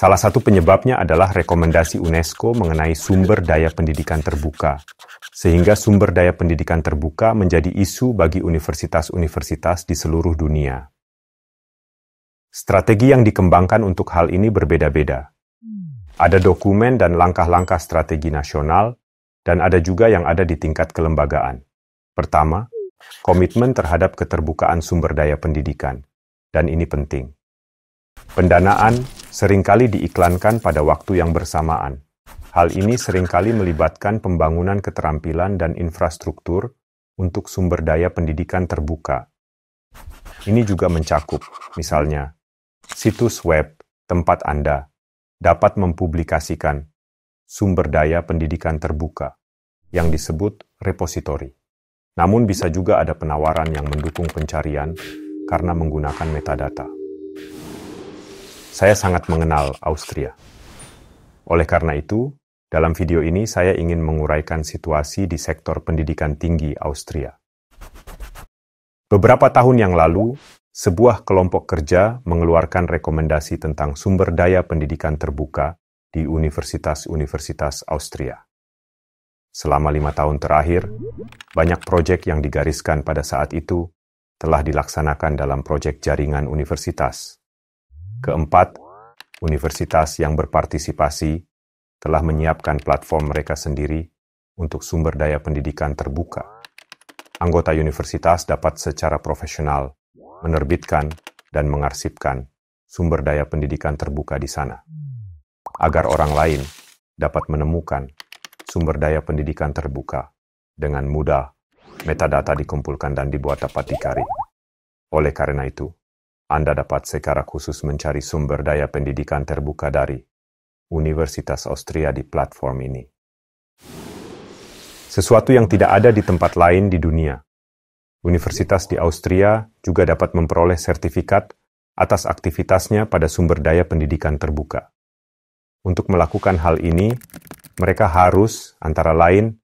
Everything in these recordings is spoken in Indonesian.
Salah satu penyebabnya adalah rekomendasi UNESCO mengenai sumber daya pendidikan terbuka, sehingga sumber daya pendidikan terbuka menjadi isu bagi universitas-universitas di seluruh dunia. Strategi yang dikembangkan untuk hal ini berbeda-beda. Ada dokumen dan langkah-langkah strategi nasional, dan ada juga yang ada di tingkat kelembagaan. Pertama, komitmen terhadap keterbukaan sumber daya pendidikan, dan ini penting. Pendanaan, seringkali diiklankan pada waktu yang bersamaan. Hal ini seringkali melibatkan pembangunan keterampilan dan infrastruktur untuk sumber daya pendidikan terbuka. Ini juga mencakup, misalnya, situs web tempat Anda dapat mempublikasikan sumber daya pendidikan terbuka yang disebut repository. Namun bisa juga ada penawaran yang mendukung pencarian karena menggunakan metadata saya sangat mengenal Austria. Oleh karena itu, dalam video ini saya ingin menguraikan situasi di sektor pendidikan tinggi Austria. Beberapa tahun yang lalu, sebuah kelompok kerja mengeluarkan rekomendasi tentang sumber daya pendidikan terbuka di universitas-universitas Austria. Selama lima tahun terakhir, banyak proyek yang digariskan pada saat itu telah dilaksanakan dalam proyek jaringan universitas Keempat, universitas yang berpartisipasi telah menyiapkan platform mereka sendiri untuk sumber daya pendidikan terbuka. Anggota universitas dapat secara profesional menerbitkan dan mengarsipkan sumber daya pendidikan terbuka di sana, agar orang lain dapat menemukan sumber daya pendidikan terbuka dengan mudah. Metadata dikumpulkan dan dibuat dapat dicari. Oleh karena itu, anda dapat secara khusus mencari sumber daya pendidikan terbuka dari Universitas Austria di platform ini. Sesuatu yang tidak ada di tempat lain di dunia. Universitas di Austria juga dapat memperoleh sertifikat atas aktivitasnya pada sumber daya pendidikan terbuka. Untuk melakukan hal ini, mereka harus, antara lain,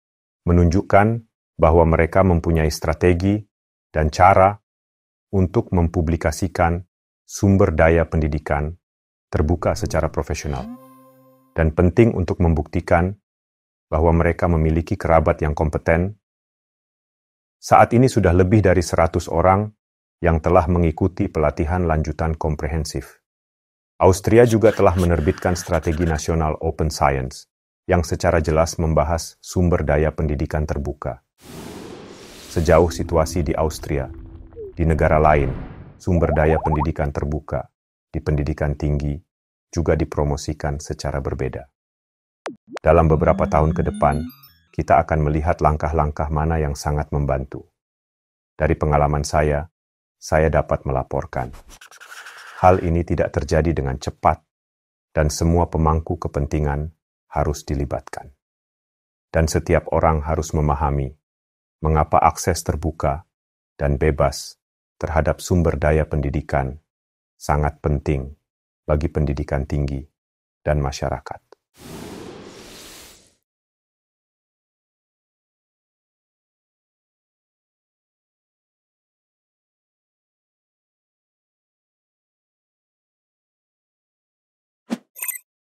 menunjukkan bahwa mereka mempunyai strategi dan cara untuk mempublikasikan sumber daya pendidikan terbuka secara profesional dan penting untuk membuktikan bahwa mereka memiliki kerabat yang kompeten. Saat ini sudah lebih dari 100 orang yang telah mengikuti pelatihan lanjutan komprehensif. Austria juga telah menerbitkan strategi nasional Open Science yang secara jelas membahas sumber daya pendidikan terbuka. Sejauh situasi di Austria, di negara lain, sumber daya pendidikan terbuka di pendidikan tinggi juga dipromosikan secara berbeda. Dalam beberapa tahun ke depan, kita akan melihat langkah-langkah mana yang sangat membantu. Dari pengalaman saya, saya dapat melaporkan. Hal ini tidak terjadi dengan cepat, dan semua pemangku kepentingan harus dilibatkan. Dan setiap orang harus memahami mengapa akses terbuka dan bebas terhadap sumber daya pendidikan sangat penting bagi pendidikan tinggi dan masyarakat.